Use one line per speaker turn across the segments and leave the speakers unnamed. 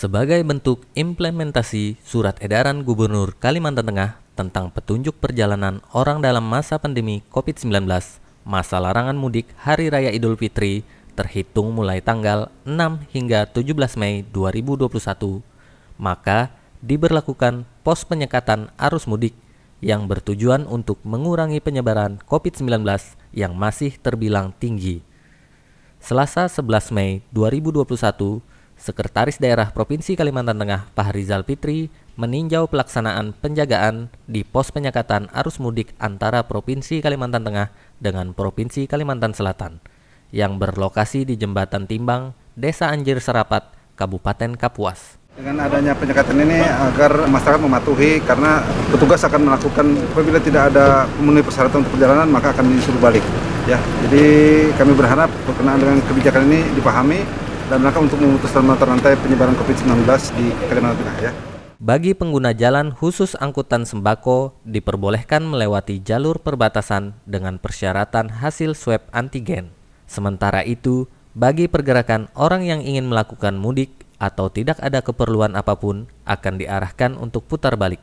sebagai bentuk implementasi Surat Edaran Gubernur Kalimantan Tengah tentang petunjuk perjalanan orang dalam masa pandemi COVID-19, masa larangan mudik Hari Raya Idul Fitri terhitung mulai tanggal 6 hingga 17 Mei 2021, maka diberlakukan pos penyekatan arus mudik yang bertujuan untuk mengurangi penyebaran COVID-19 yang masih terbilang tinggi. Selasa 11 Mei 2021, Sekretaris Daerah Provinsi Kalimantan Tengah Fahrizal Fitri meninjau pelaksanaan penjagaan di pos penyekatan arus mudik antara Provinsi Kalimantan Tengah dengan Provinsi Kalimantan Selatan yang berlokasi di Jembatan Timbang, Desa Anjir Serapat, Kabupaten Kapuas.
Dengan adanya penyekatan ini agar masyarakat mematuhi karena petugas akan melakukan apabila tidak ada memenuhi persyaratan untuk perjalanan maka akan disuruh balik. Ya, jadi kami berharap berkenaan dengan kebijakan ini dipahami dan rangka untuk memutuskan mata rantai penyebaran COVID-19 di Kalimantan Tengah ya.
Bagi pengguna jalan khusus angkutan sembako diperbolehkan melewati jalur perbatasan dengan persyaratan hasil swab antigen. Sementara itu, bagi pergerakan orang yang ingin melakukan mudik atau tidak ada keperluan apapun akan diarahkan untuk putar balik.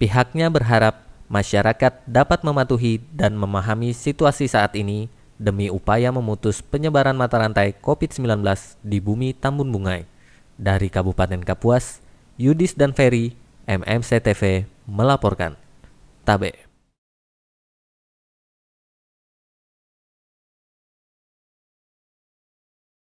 Pihaknya berharap masyarakat dapat mematuhi dan memahami situasi saat ini demi upaya memutus penyebaran mata rantai COVID-19 di bumi Tambun Bungai. Dari Kabupaten Kapuas, Yudis dan Ferry, MMCTV melaporkan. Tabe.